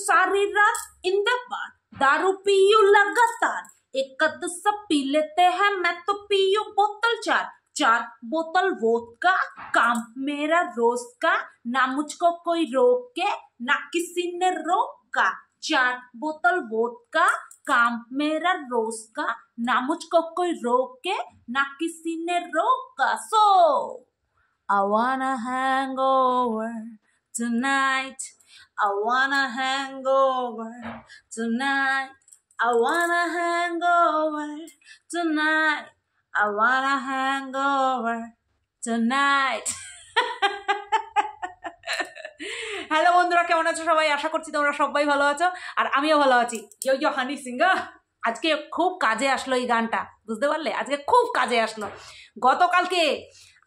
सारी रात in the bar दारू पीयू लगातार एक कद सब पी लेते हैं मैं तो पीयू बोतल चार चार बोतल वोट का काम मेरा रोज का ना मुझको कोई रोक के ना किसी ने का चार बोतल वोट का काम मेरा रोज का ना मुझको कोई रोक के ना किसी ने का so I want hangover tonight I wanna hang over tonight. I wanna hang over tonight. I wanna hang over tonight. Hello বন্ধুরা কেমন আছো সবাই আশা করছি তোমরা সবাই ভালো আছো আর আমিও ভালো আছি ইয়ো ইয়ো হানি সিঙ্গা আজকে খুব কাজে আসলো এই গানটা বুঝতে পারলে আজকে খুব কাজে আসলো গতকালকে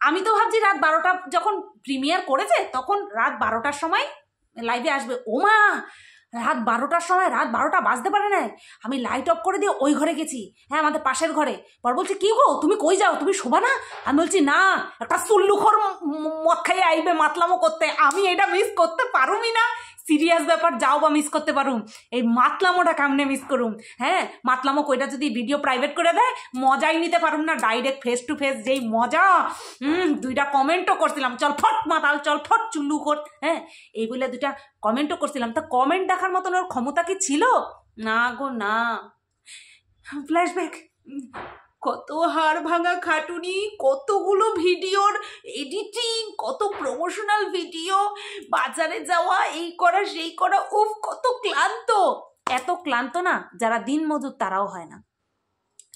আমি তো ভাবছি রাত বারোটা যখন প্রিমিয়ার করেছে তখন রাত বারোটার সময় লাইভে আসবে ওমা রাত বারোটার সময় রাত বারোটা বাজতে পারে না আমি লাইট অফ করে দিয়ে ওই ঘরে গেছি হ্যাঁ আমাদের পাশের ঘরে পর বলছে কী গো তুমি কই যাও তুমি শোভা না আমি বলছি না একটা সুল্লুখর মত খাইয়ে আইবে মাতলামো করতে আমি এটা মিস করতে পারুমি না সিরিয়াস ব্যাপার যাও বা মিস করতে পারুম এই মাতলামোটা কামনে মিস করুম হ্যাঁ মাতলামো কইটা যদি ভিডিও প্রাইভেট করে দেয় মজাই নিতে পারুম না ডাইরেক্ট ফেস টু ফেস যেই মজা হুম দুইটা কমেন্টও করছিলাম চল ফট মাতাল চল ফট চুল্লু কর হ্যাঁ এই বলে দুইটা কমেন্টও করছিলাম তা কমেন্ট দেখার মতন ওর ক্ষমতা কি ছিল না গো না ফ্ল্যাশব্যাক কত হার ভাঙা খাটুনি কতগুলো ভিডিওর এডিটিং কত প্রমোশনাল ভিডিও বাজারে যাওয়া এই করা সেই করা উফ কত ক্লান্ত এত ক্লান্ত না যারা দিন মজুর তারাও হয় না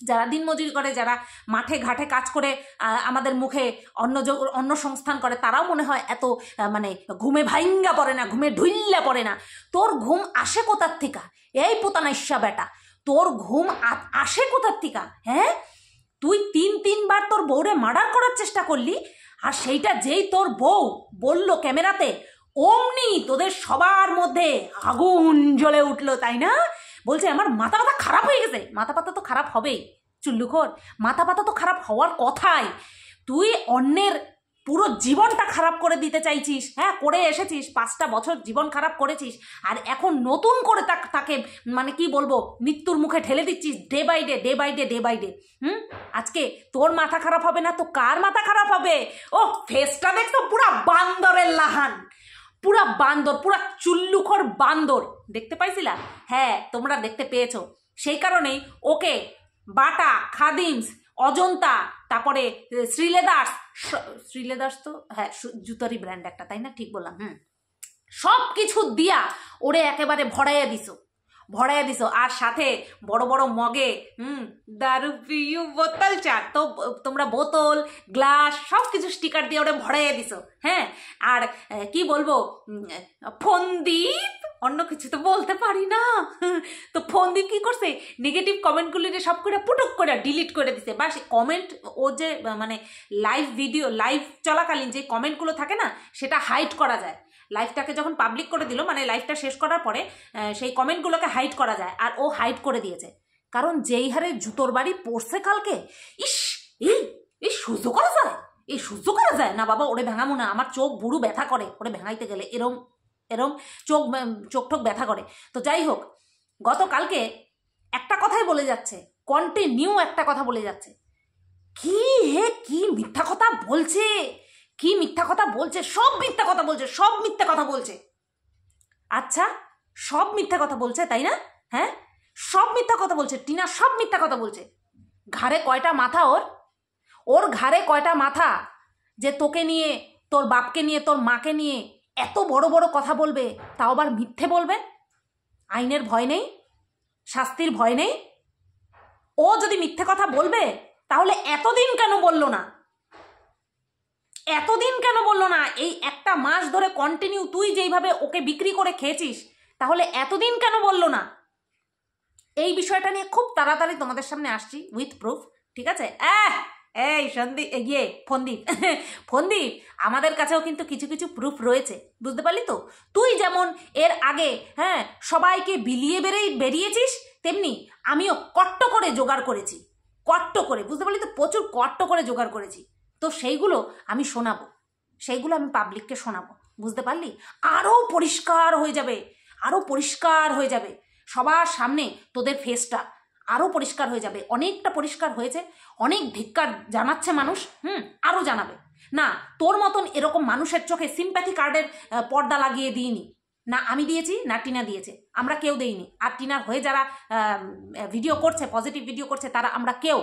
যারা মজুরি করে যারা মাঠে ঘাটে কাজ করে আমাদের মুখে অন্য অন্য সংস্থান করে তারাও মনে হয় এত মানে ঘুমে ভাইঙ্গা পড়ে না ঘুমে ঢুইল্লা পড়ে না তোর ঘুম আসে কোথার থেকে এই পোতানা বেটা তোর ঘুম আসে কোথার থেকে হ্যাঁ তুই তিন তিনবার তোর বউরে মার্ডার করার চেষ্টা করলি আর সেইটা যেই তোর বউ বলল ক্যামেরাতে অমনি তোদের সবার মধ্যে আগুন জ্বলে উঠলো তাই না বলছে আমার মাথা পাতা খারাপ হয়ে গেছে মাথা পাতা তো খারাপ হবেই চুল্লুখর মাথা পাতা তো খারাপ হওয়ার কথাই তুই অন্যের পুরো জীবনটা খারাপ করে দিতে চাইছিস হ্যাঁ করে এসেছিস পাঁচটা বছর জীবন খারাপ করেছিস আর এখন নতুন করে তাকে মানে কি বলবো মৃত্যুর মুখে ঠেলে দিচ্ছিস day by day day by day day by day হুম আজকে তোর মাথা খারাপ হবে না তো কার মাথা খারাপ হবে ও ফেসটা দেখতো পুরো বান্দরের লাহান পুরা বান্দর পুরা চুল্লুখর বান্দর দেখতে পাইছিলা হ্যাঁ তোমরা দেখতে পেয়েছো সেই কারণেই ওকে বাটা খাদিমস অজন্তা তারপরে শ্রীলেদার্স শ্রীলেদার্স তো হ্যাঁ জুতারি ব্র্যান্ড একটা তাই না ঠিক বললাম হুম সব কিছু দিয়া ওরে একেবারে ভরাইয়া দিস ভরাইয়া দিস আর সাথে বড় বড় মগে হুম দারু পিউ বোতল চা তো তোমরা বোতল গ্লাস সব কিছু স্টিকার দিয়ে ওরে ভরাইয়া দিস হ্যাঁ আর কি বলবো ফন্দিত অন্য কিছু তো বলতে পারি না তো ফোন দিয়ে কি করছে নেগেটিভ কমেন্টগুলি নিয়ে সব করে পুটক করে ডিলিট করে দিছে বা কমেন্ট ও যে মানে লাইভ ভিডিও লাইভ চলাকালীন যে কমেন্টগুলো থাকে না সেটা হাইড করা যায় লাইফটাকে যখন পাবলিক করে দিল মানে লাইফটা শেষ করার পরে সেই কমেন্টগুলোকে হাইড করা যায় আর ও হাইড করে দিয়েছে কারণ যেই হারে জুতোর বাড়ি পড়ছে কালকে ইস এই এই সহ্য করা যায় এই সহ্য করা যায় না বাবা ওরে ভেঙামো না আমার চোখ বুড়ু ব্যথা করে ওরে ভেঙাইতে গেলে এরম এরম চোখ চোখ ঠোক ব্যথা করে তো যাই হোক গতকালকে একটা কথাই বলে যাচ্ছে কন্টিনিউ একটা কথা বলে যাচ্ছে কি হে কি মিথ্যা কথা বলছে কি মিথ্যা কথা বলছে সব মিথ্যা কথা বলছে সব মিথ্যা কথা বলছে আচ্ছা সব মিথ্যা কথা বলছে তাই না হ্যাঁ সব মিথ্যা কথা বলছে টিনা সব মিথ্যা কথা বলছে ঘাড়ে কয়টা মাথা ওর ওর ঘাড়ে কয়টা মাথা যে তোকে নিয়ে তোর বাপকে নিয়ে তোর মাকে নিয়ে এত বড় বড় কথা বলবে তাও আবার মিথ্যে বলবে আইনের ভয় নেই শাস্তির ভয় নেই ও যদি মিথ্যে কথা বলবে তাহলে এতদিন কেন বলল না এতদিন কেন বললো না এই একটা মাস ধরে কন্টিনিউ তুই যেইভাবে ওকে বিক্রি করে খেয়েছিস তাহলে এতদিন কেন বললো না এই বিষয়টা নিয়ে খুব তাড়াতাড়ি তোমাদের সামনে আসছি উইথ প্রুফ ঠিক আছে অ্যাহ এই সন্দীপ ইয়ে ফন্দীপ ফন্দীপ আমাদের কাছেও কিন্তু কিছু কিছু প্রুফ রয়েছে বুঝতে পারলি তো তুই যেমন এর আগে হ্যাঁ সবাইকে বিলিয়ে বেড়েই বেরিয়েছিস তেমনি আমিও কট্ট করে জোগাড় করেছি কট্ট করে বুঝতে পারলি তো প্রচুর কট্ট করে জোগাড় করেছি তো সেইগুলো আমি শোনাবো সেইগুলো আমি পাবলিককে শোনাবো বুঝতে পারলি আরও পরিষ্কার হয়ে যাবে আরও পরিষ্কার হয়ে যাবে সবার সামনে তোদের ফেসটা আরও পরিষ্কার হয়ে যাবে অনেকটা পরিষ্কার হয়েছে অনেক ধিক্কার জানাচ্ছে মানুষ হুম আরও জানাবে না তোর মতন এরকম মানুষের চোখে সিম্প্যাথি কার্ডের পর্দা লাগিয়ে দিইনি না আমি দিয়েছি না টিনা দিয়েছে আমরা কেউ দেইনি আর টিনার হয়ে যারা ভিডিও করছে পজিটিভ ভিডিও করছে তারা আমরা কেউ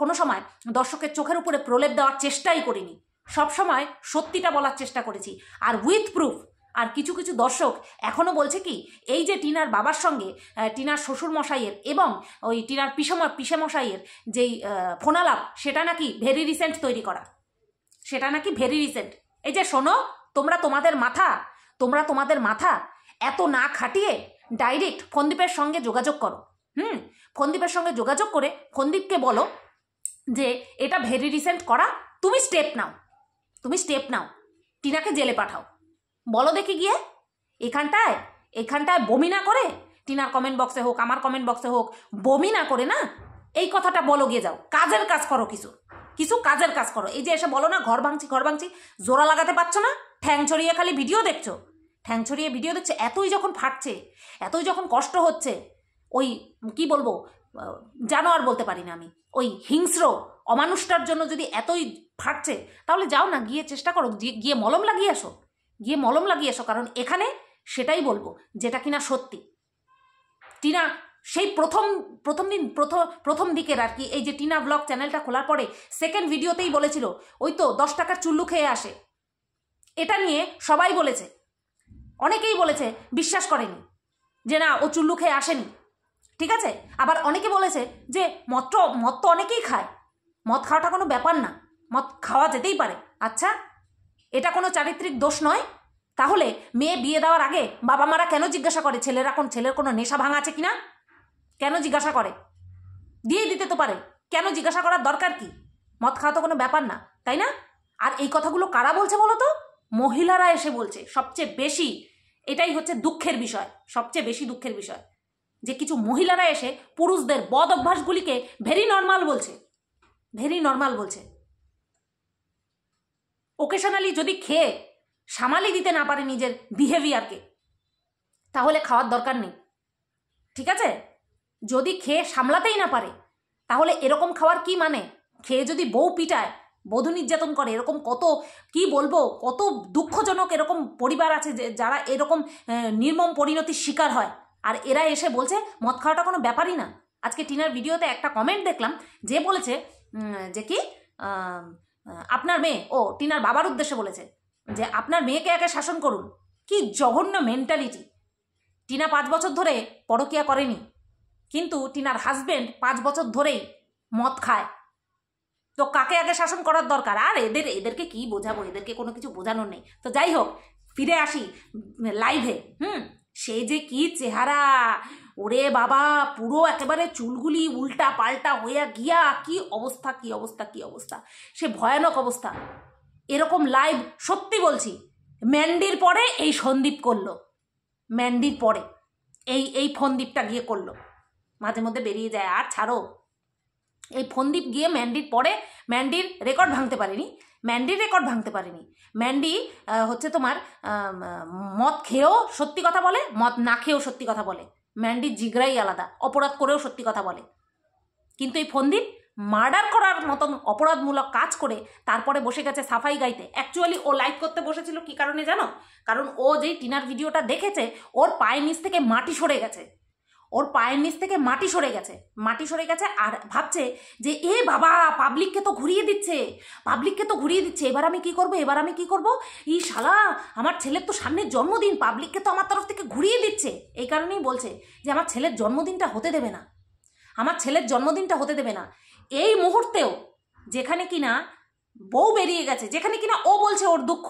কোনো সময় দর্শকের চোখের উপরে প্রলেপ দেওয়ার চেষ্টাই করিনি সবসময় সত্যিটা বলার চেষ্টা করেছি আর উইথ প্রুফ আর কিছু কিছু দর্শক এখনও বলছে কি এই যে টিনার বাবার সঙ্গে টিনার শ্বশুর মশাইয়ের এবং ওই টিনার পিসে মশাইয়ের যেই ফোনালাপ সেটা নাকি ভেরি রিসেন্ট তৈরি করা সেটা নাকি ভেরি রিসেন্ট এই যে শোনো তোমরা তোমাদের মাথা তোমরা তোমাদের মাথা এত না খাটিয়ে ডাইরেক্ট ফন্দীপের সঙ্গে যোগাযোগ করো হুম ফন্দীপের সঙ্গে যোগাযোগ করে ফন্দীপকে বলো যে এটা ভেরি রিসেন্ট করা তুমি স্টেপ নাও তুমি স্টেপ নাও টিনাকে জেলে পাঠাও বলো দেখি গিয়ে এখানটায় এখানটায় বমি না করে টিনার কমেন্ট বক্সে হোক আমার কমেন্ট বক্সে হোক বমি না করে না এই কথাটা বলো গিয়ে যাও কাজের কাজ করো কিছু কিছু কাজের কাজ করো এই যে এসে বলো না ঘর ভাঙছি ঘর ভাঙছি জোড়া লাগাতে পারছো না ঠ্যাং ছড়িয়ে খালি ভিডিও দেখছো ঠ্যাং ছড়িয়ে ভিডিও দেখছো এতই যখন ফাটছে এতই যখন কষ্ট হচ্ছে ওই কি বলবো জানোয়ার বলতে পারি না আমি ওই হিংস্র অমানুষটার জন্য যদি এতই ফাটছে তাহলে যাও না গিয়ে চেষ্টা করো গিয়ে মলম লাগিয়ে আসো গিয়ে মলম লাগিয়ে এসো কারণ এখানে সেটাই বলবো যেটা কিনা সত্যি টিনা সেই প্রথম প্রথম দিন প্রথম প্রথম দিকের আর কি এই যে টিনা ব্লগ চ্যানেলটা খোলার পরে সেকেন্ড ভিডিওতেই বলেছিল ওই তো দশ টাকার চুল্লু খেয়ে আসে এটা নিয়ে সবাই বলেছে অনেকেই বলেছে বিশ্বাস করেনি যে না ও চুল্লু খেয়ে আসেনি ঠিক আছে আবার অনেকে বলেছে যে মদ মদ তো অনেকেই খায় মদ খাওয়াটা কোনো ব্যাপার না মদ খাওয়া যেতেই পারে আচ্ছা এটা কোনো চারিত্রিক দোষ নয় তাহলে মেয়ে বিয়ে দেওয়ার আগে বাবা মারা কেন জিজ্ঞাসা করে ছেলের এখন ছেলের কোনো নেশা ভাঙা আছে কিনা কেন জিজ্ঞাসা করে দিয়ে দিতে তো পারে কেন জিজ্ঞাসা করার দরকার কি মদ খাওয়া তো কোনো ব্যাপার না তাই না আর এই কথাগুলো কারা বলছে বলো তো মহিলারা এসে বলছে সবচেয়ে বেশি এটাই হচ্ছে দুঃখের বিষয় সবচেয়ে বেশি দুঃখের বিষয় যে কিছু মহিলারা এসে পুরুষদের বদ অভ্যাসগুলিকে ভেরি নর্মাল বলছে ভেরি নর্মাল বলছে ওকেশনালি যদি খেয়ে সামালি দিতে না পারে নিজের বিহেভিয়ারকে তাহলে খাওয়ার দরকার নেই ঠিক আছে যদি খেয়ে সামলাতেই না পারে তাহলে এরকম খাওয়ার কি মানে খেয়ে যদি বউ পিটায় বধূ নির্যাতন করে এরকম কত কি বলবো কত দুঃখজনক এরকম পরিবার আছে যে যারা এরকম নির্মম পরিণতির শিকার হয় আর এরা এসে বলছে মদ খাওয়াটা কোনো ব্যাপারই না আজকে টিনার ভিডিওতে একটা কমেন্ট দেখলাম যে বলেছে যে কি আপনার মেয়ে ও টিনার বাবার উদ্দেশ্যে বলেছে যে আপনার মেয়েকে একে শাসন করুন কি জঘন্য মেন্টালিটি টিনা পাঁচ বছর ধরে পরকিয়া করেনি কিন্তু টিনার হাজবেন্ড পাঁচ বছর ধরেই মদ খায় তো কাকে আগে শাসন করার দরকার আর এদের এদেরকে কি বোঝাবো এদেরকে কোনো কিছু বোঝানোর নেই তো যাই হোক ফিরে আসি লাইভে হুম সে যে কি চেহারা ওরে বাবা পুরো একেবারে চুলগুলি উল্টা পাল্টা হইয়া গিয়া কি অবস্থা কি অবস্থা কি অবস্থা সে ভয়ানক অবস্থা এরকম লাইভ সত্যি বলছি ম্যান্ডির পরে এই সন্দীপ করলো ম্যান্ডির পরে এই এই ফন্দীপটা গিয়ে করলো মাঝে মধ্যে বেরিয়ে যায় আর ছাড়ো এই ফন্দীপ গিয়ে ম্যান্ডির পরে ম্যান্ডির রেকর্ড ভাঙতে পারেনি ম্যান্ডির রেকর্ড ভাঙতে পারেনি ম্যান্ডি হচ্ছে তোমার মদ খেয়েও সত্যি কথা বলে মদ না খেয়েও সত্যি কথা বলে ম্যান্ডির জিগরাই আলাদা অপরাধ করেও সত্যি কথা বলে কিন্তু এই ফন্দির মার্ডার করার মতন অপরাধমূলক কাজ করে তারপরে বসে গেছে সাফাই গাইতে অ্যাকচুয়ালি ও লাইভ করতে বসেছিল কি কারণে জানো কারণ ও যেই টিনার ভিডিওটা দেখেছে ওর পায়ের নিচ থেকে মাটি সরে গেছে ওর পায়ের নিচ থেকে মাটি সরে গেছে মাটি সরে গেছে আর ভাবছে যে এ বাবা পাবলিককে তো ঘুরিয়ে দিচ্ছে পাবলিককে তো ঘুরিয়ে দিচ্ছে এবার আমি কি করব এবার আমি কি করব ই শালা আমার ছেলের তো সামনের জন্মদিন পাবলিককে তো আমার তরফ থেকে ঘুরিয়ে দিচ্ছে এই কারণেই বলছে যে আমার ছেলের জন্মদিনটা হতে দেবে না আমার ছেলের জন্মদিনটা হতে দেবে না এই মুহূর্তেও যেখানে কিনা বউ বেরিয়ে গেছে যেখানে কিনা ও বলছে ওর দুঃখ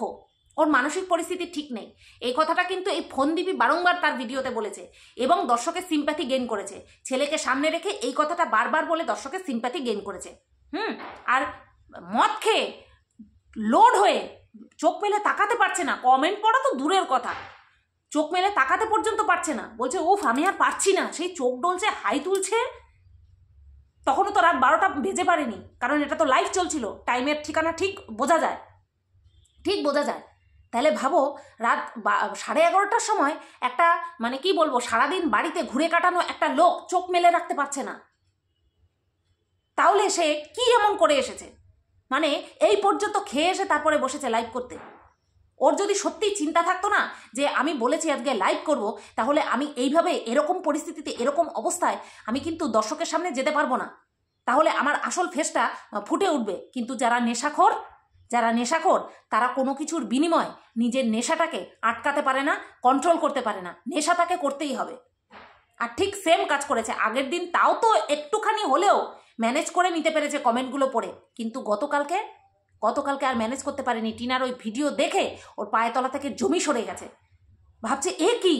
ওর মানসিক পরিস্থিতি ঠিক নেই এই কথাটা কিন্তু এই দিবি বারংবার তার ভিডিওতে বলেছে এবং দর্শকের সিম্প্যাথি গেন করেছে ছেলেকে সামনে রেখে এই কথাটা বারবার বলে দর্শকের সিম্প্যাথি গেন করেছে হুম আর মদ খেয়ে লোড হয়ে চোখ মেলে তাকাতে পারছে না কমেন্ট পড়া তো দূরের কথা চোখ মেলে তাকাতে পর্যন্ত পারছে না বলছে ওফ আমি আর পারছি না সেই চোখ ডলছে হাই তুলছে তখনও তো রাত বারোটা বেজে পারেনি কারণ এটা তো লাইফ চলছিল টাইমের ঠিকানা ঠিক বোঝা যায় ঠিক বোঝা যায় তাহলে ভাবো রাত সাড়ে এগারোটার সময় একটা মানে কি বলবো সারাদিন বাড়িতে ঘুরে কাটানো একটা লোক চোখ মেলে রাখতে পারছে না তাহলে সে কি এমন করে এসেছে মানে এই পর্যন্ত খেয়ে এসে তারপরে বসেছে লাইভ করতে ওর যদি সত্যি চিন্তা থাকতো না যে আমি বলেছি আজকে লাইভ করব তাহলে আমি এইভাবে এরকম পরিস্থিতিতে এরকম অবস্থায় আমি কিন্তু দর্শকের সামনে যেতে পারবো না তাহলে আমার আসল ফেসটা ফুটে উঠবে কিন্তু যারা নেশাখোর যারা নেশাখোর তারা কোনো কিছুর বিনিময়ে নিজের নেশাটাকে আটকাতে পারে না কন্ট্রোল করতে পারে না নেশা তাকে করতেই হবে আর ঠিক সেম কাজ করেছে আগের দিন তাও তো একটুখানি হলেও ম্যানেজ করে নিতে পেরেছে কমেন্টগুলো পড়ে কিন্তু গতকালকে গতকালকে আর ম্যানেজ করতে পারেনি টিনার ওই ভিডিও দেখে ওর পায়েতলা থেকে জমি সরে গেছে ভাবছে এ কী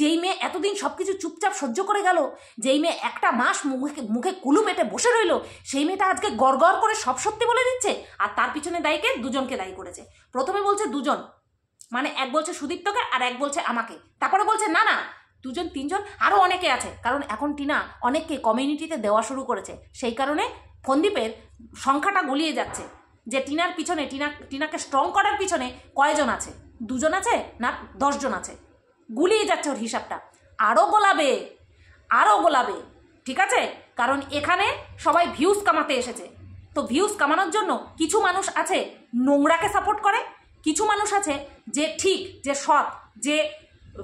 যেই মেয়ে এতদিন সব কিছু চুপচাপ সহ্য করে গেল যেই মেয়ে একটা মাস মুখে মুখে কুলু পেটে বসে রইল সেই মেয়েটা আজকে গড় করে সব সত্যি বলে দিচ্ছে আর তার পিছনে দায়ীকে দুজনকে দায়ী করেছে প্রথমে বলছে দুজন মানে এক বলছে সুদীপ্তকে আর এক বলছে আমাকে তারপরে বলছে না না দুজন তিনজন আরও অনেকে আছে কারণ এখন টিনা অনেককে কমিউনিটিতে দেওয়া শুরু করেছে সেই কারণে ফন্দীপের সংখ্যাটা গলিয়ে যাচ্ছে যে টিনার পিছনে টিনা টিনাকে স্ট্রং করার পিছনে কয়জন আছে দুজন আছে না দশজন আছে গুলিয়ে যাচ্ছে ওর হিসাবটা আরও গোলাবে আরও গোলাবে ঠিক আছে কারণ এখানে সবাই ভিউজ কামাতে এসেছে তো ভিউজ কামানোর জন্য কিছু মানুষ আছে নোংরাকে সাপোর্ট করে কিছু মানুষ আছে যে ঠিক যে সৎ যে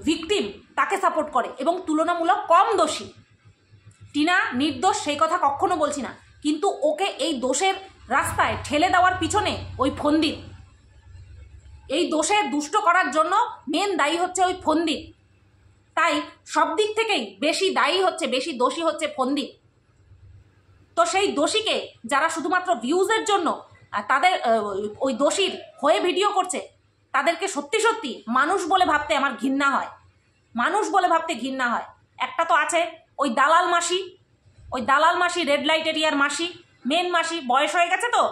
ভিকটিম তাকে সাপোর্ট করে এবং তুলনামূলক কম দোষী টিনা নির্দোষ সেই কথা কখনো বলছি না কিন্তু ওকে এই দোষের রাস্তায় ঠেলে দেওয়ার পিছনে ওই ফন্দির এই দোষে দুষ্ট করার জন্য মেন দায়ী হচ্ছে ওই ফন্দি তাই সব দিক থেকেই বেশি দায়ী হচ্ছে বেশি দোষী হচ্ছে ফন্দি তো সেই দোষীকে যারা শুধুমাত্র ভিউজের জন্য তাদের ওই দোষীর হয়ে ভিডিও করছে তাদেরকে সত্যি সত্যি মানুষ বলে ভাবতে আমার ঘৃণা হয় মানুষ বলে ভাবতে ঘৃণা হয় একটা তো আছে ওই দালাল মাসি ওই দালাল মাসি রেড লাইট এরিয়ার মাসি মেন মাসি বয়স হয়ে গেছে তো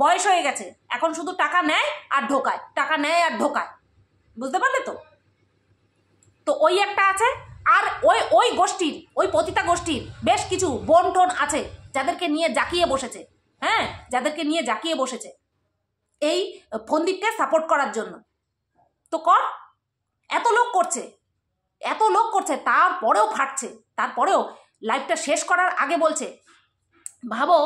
বয়স হয়ে গেছে এখন শুধু টাকা নেয় আর ঢোকায় টাকা নেয় আর ঢোকায় বুঝতে পারলে তো তো ওই একটা আছে আর ওই ওই গোষ্ঠীর ওই পতিতা গোষ্ঠীর বেশ কিছু বন টোন আছে যাদেরকে নিয়ে জাকিয়ে বসেছে হ্যাঁ যাদেরকে নিয়ে জাকিয়ে বসেছে এই ফন্দিককে সাপোর্ট করার জন্য তো কর এত লোক করছে এত লোক করছে তারপরেও ফাটছে তারপরেও লাইফটা শেষ করার আগে বলছে ভাবো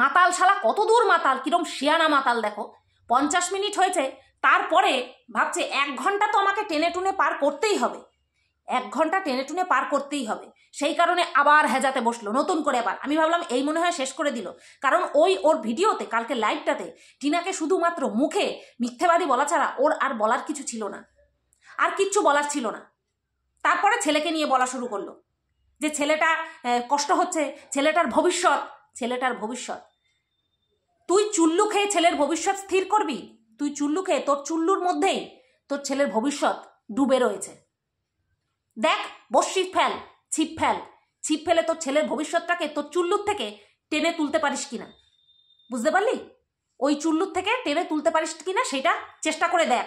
মাতাল শালা কত দূর মাতাল কিরম শিয়ানা মাতাল দেখো পঞ্চাশ মিনিট হয়েছে তারপরে ভাবছে এক ঘন্টা তো আমাকে টেনে টুনে পার করতেই হবে এক ঘন্টা টেনে টুনে পার করতেই হবে সেই কারণে আবার হেজাতে বসলো নতুন করে আবার আমি ভাবলাম এই মনে হয় শেষ করে দিল কারণ ওই ওর ভিডিওতে কালকে লাইভটাতে টিনাকে শুধুমাত্র মুখে মিথ্যেবাদী বলা ছাড়া ওর আর বলার কিছু ছিল না আর কিচ্ছু বলার ছিল না তারপরে ছেলেকে নিয়ে বলা শুরু করলো যে ছেলেটা কষ্ট হচ্ছে ছেলেটার ভবিষ্যৎ ছেলেটার ভবিষ্যৎ তুই চুল্লু খেয়ে ছেলের ভবিষ্যৎ স্থির করবি তুই চুল্লু খেয়ে তোর চুল্লুর মধ্যেই তোর ছেলের ভবিষ্যৎ ডুবে রয়েছে দেখ বসি ফেল ছিপ ফেল ছিপ ফেলে তোর ছেলের ভবিষ্যৎটাকে তোর চুল্লুর থেকে টেনে তুলতে পারিস কিনা বুঝতে পারলি ওই চুল্লুর থেকে টেনে তুলতে পারিস কিনা সেটা চেষ্টা করে দেখ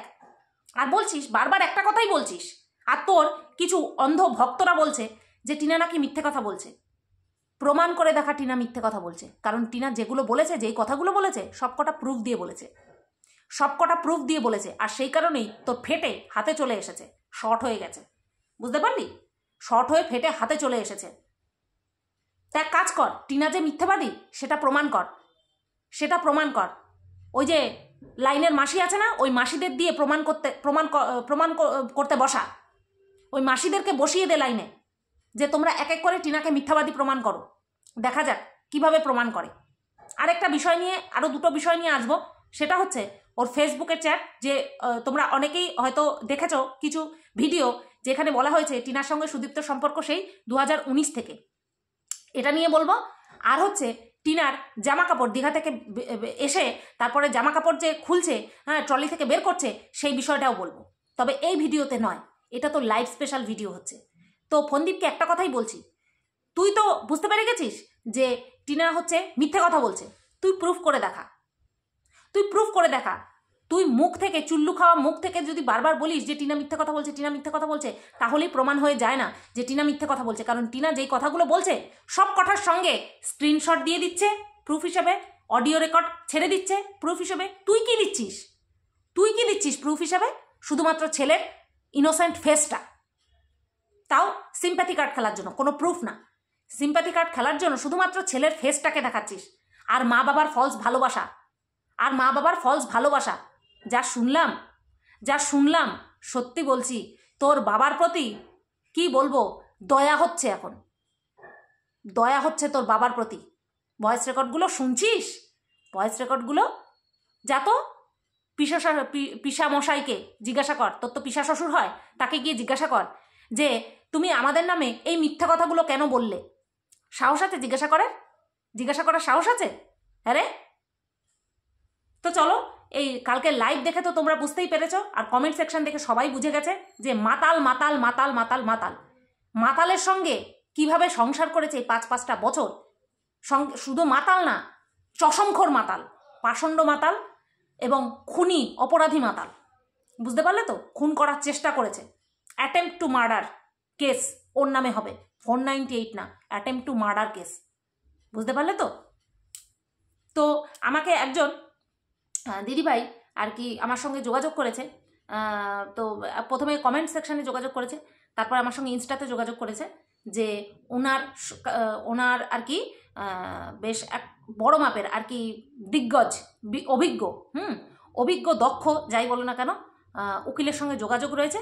আর বলছিস বারবার একটা কথাই বলছিস আর তোর কিছু অন্ধ ভক্তরা বলছে যে টিনা নাকি মিথ্যে কথা বলছে প্রমাণ করে দেখা টিনা মিথ্যে কথা বলছে কারণ টিনা যেগুলো বলেছে যেই কথাগুলো বলেছে সবকটা প্রুফ দিয়ে বলেছে সবকটা প্রুফ দিয়ে বলেছে আর সেই কারণেই তোর ফেটে হাতে চলে এসেছে শর্ট হয়ে গেছে বুঝতে পারলি শর্ট হয়ে ফেটে হাতে চলে এসেছে তা কাজ কর টিনা যে মিথ্যাবাদী সেটা প্রমাণ কর সেটা প্রমাণ কর ওই যে লাইনের মাসি আছে না ওই মাসিদের দিয়ে প্রমাণ করতে প্রমাণ প্রমাণ করতে বসা ওই মাসিদেরকে বসিয়ে দে লাইনে যে তোমরা এক এক করে টিনাকে মিথ্যাবাদী প্রমাণ করো দেখা যাক কিভাবে প্রমাণ করে আরেকটা বিষয় নিয়ে আরও দুটো বিষয় নিয়ে আসবো সেটা হচ্ছে ওর ফেসবুকের চ্যাট যে তোমরা অনেকেই হয়তো দেখেছ কিছু ভিডিও যেখানে বলা হয়েছে টিনার সঙ্গে সুদীপ্ত সম্পর্ক সেই দু থেকে এটা নিয়ে বলবো আর হচ্ছে টিনার জামা কাপড় দীঘা থেকে এসে তারপরে জামা কাপড় যে খুলছে হ্যাঁ ট্রলি থেকে বের করছে সেই বিষয়টাও বলবো তবে এই ভিডিওতে নয় এটা তো লাইভ স্পেশাল ভিডিও হচ্ছে তো ফন্দীপকে একটা কথাই বলছি তুই তো বুঝতে পেরে গেছিস যে টিনা হচ্ছে মিথ্যে কথা বলছে তুই প্রুফ করে দেখা তুই প্রুফ করে দেখা তুই মুখ থেকে চুল্লু খাওয়া মুখ থেকে যদি বারবার বলিস যে টিনা মিথ্যে কথা বলছে টিনা মিথ্যে কথা বলছে তাহলেই প্রমাণ হয়ে যায় না যে টিনা মিথ্যে কথা বলছে কারণ টিনা যেই কথাগুলো বলছে সব কথার সঙ্গে স্ক্রিনশট দিয়ে দিচ্ছে প্রুফ হিসেবে অডিও রেকর্ড ছেড়ে দিচ্ছে প্রুফ হিসেবে তুই কি দিচ্ছিস তুই কি দিচ্ছিস প্রুফ হিসেবে শুধুমাত্র ছেলের ইনোসেন্ট ফেসটা তাও সিম্প্যাথি কার্ড খেলার জন্য কোনো প্রুফ না সিম্প্যাথি কার্ড খেলার জন্য শুধুমাত্র ছেলের ফেসটাকে দেখাচ্ছিস আর মা বাবার ফলস ভালোবাসা আর মা বাবার ফলস ভালোবাসা যা শুনলাম যা শুনলাম সত্যি বলছি তোর বাবার প্রতি কি বলবো দয়া হচ্ছে এখন দয়া হচ্ছে তোর বাবার প্রতি ভয়েস রেকর্ডগুলো শুনছিস ভয়েস রেকর্ডগুলো যা তো পিসা পিসা মশাইকে জিজ্ঞাসা কর তোর তো পিসা শ্বশুর হয় তাকে গিয়ে জিজ্ঞাসা কর যে তুমি আমাদের নামে এই মিথ্যা কথাগুলো কেন বললে সাহস আছে জিজ্ঞাসা করার জিজ্ঞাসা করার সাহস আছে হ্যাঁ রে তো চলো এই কালকে লাইভ দেখে তো তোমরা বুঝতেই পেরেছ আর কমেন্ট সেকশন দেখে সবাই বুঝে গেছে যে মাতাল মাতাল মাতাল মাতাল মাতাল মাতালের সঙ্গে কিভাবে সংসার করেছে এই পাঁচ পাঁচটা বছর শুধু মাতাল না চশমখোর মাতাল পাষণ্ড মাতাল এবং খুনি অপরাধী মাতাল বুঝতে পারলে তো খুন করার চেষ্টা করেছে অ্যাটেম্প টু মার্ডার কেস ওর নামে হবে ফোর এইট না অ্যাটেম্প টু মার্ডার কেস বুঝতে পারলে তো তো আমাকে একজন দিদিভাই আর কি আমার সঙ্গে যোগাযোগ করেছে তো প্রথমে কমেন্ট সেকশানে যোগাযোগ করেছে তারপর আমার সঙ্গে ইনস্টাতে যোগাযোগ করেছে যে ওনার ওনার আর কি বেশ এক বড় মাপের আর কি দিগ্গজ অভিজ্ঞ হুম অভিজ্ঞ দক্ষ যাই বলো না কেন উকিলের সঙ্গে যোগাযোগ রয়েছে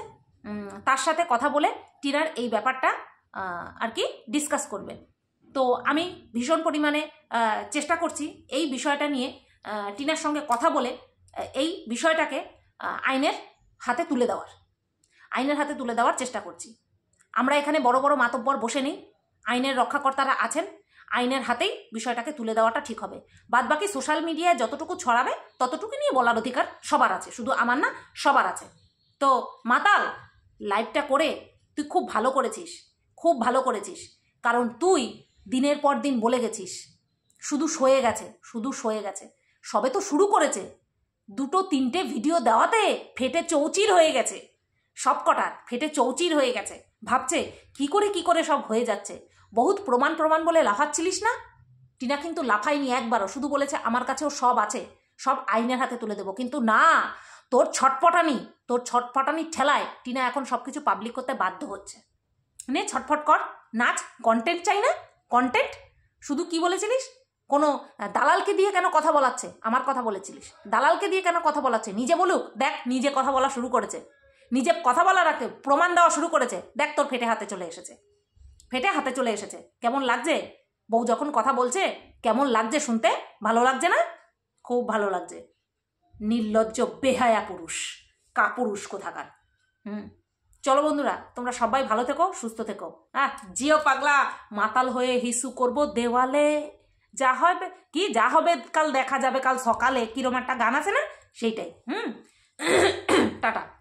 তার সাথে কথা বলে টিনার এই ব্যাপারটা আর কি ডিসকাস করবেন তো আমি ভীষণ পরিমাণে চেষ্টা করছি এই বিষয়টা নিয়ে টিনার সঙ্গে কথা বলে এই বিষয়টাকে আইনের হাতে তুলে দেওয়ার আইনের হাতে তুলে দেওয়ার চেষ্টা করছি আমরা এখানে বড় বড় মাতব্বর বসে নেই আইনের রক্ষাকর্তারা আছেন আইনের হাতেই বিষয়টাকে তুলে দেওয়াটা ঠিক হবে বাদ বাকি সোশ্যাল মিডিয়ায় যতটুকু ছড়াবে ততটুকু নিয়ে বলার অধিকার সবার আছে শুধু আমার না সবার আছে তো মাতাল লাইভটা করে তুই খুব ভালো করেছিস খুব ভালো করেছিস কারণ তুই দিনের পর দিন বলে গেছিস শুধু সয়ে গেছে শুধু সয়ে গেছে সবে তো শুরু করেছে দুটো তিনটে ভিডিও দেওয়াতে ফেটে চৌচির হয়ে গেছে সব কটা ফেটে চৌচির হয়ে গেছে ভাবছে কি করে কি করে সব হয়ে যাচ্ছে বহুত প্রমাণ প্রমাণ বলে লাফাচ্ছিলিস না টিনা কিন্তু লাফায়নি একবারও শুধু বলেছে আমার কাছেও সব আছে সব আইনের হাতে তুলে দেবো কিন্তু না তোর ছটফটানি তোর ছটফটানি ঠেলায় টিনা এখন সব কিছু পাবলিক করতে বাধ্য হচ্ছে নে ছটফট কর নাচ কন্টেন্ট চাই না কন্টেন্ট শুধু কি বলেছিলিস কোনো দালালকে দিয়ে কেন কথা বলাচ্ছে আমার কথা বলেছিলিস দালালকে দিয়ে কেন কথা বলাচ্ছে নিজে বলুক দেখ নিজে কথা বলা শুরু করেছে নিজে কথা বলা রাখে প্রমাণ দেওয়া শুরু করেছে দেখ তোর ফেটে হাতে চলে এসেছে ফেটে হাতে চলে এসেছে কেমন লাগছে বউ যখন কথা বলছে কেমন লাগছে শুনতে ভালো লাগছে না খুব ভালো লাগছে নির্লজ্জ বেহায়া পুরুষ কাপুরুষ কোথাকার হুম চলো বন্ধুরা তোমরা সবাই ভালো থেকো সুস্থ থেকো হ্যাঁ জিও পাগলা মাতাল হয়ে হিসু করব দেওয়ালে যা হবে কি যা হবে কাল দেখা যাবে কাল সকালে কিরম একটা গান আছে না সেইটাই হুম টাটা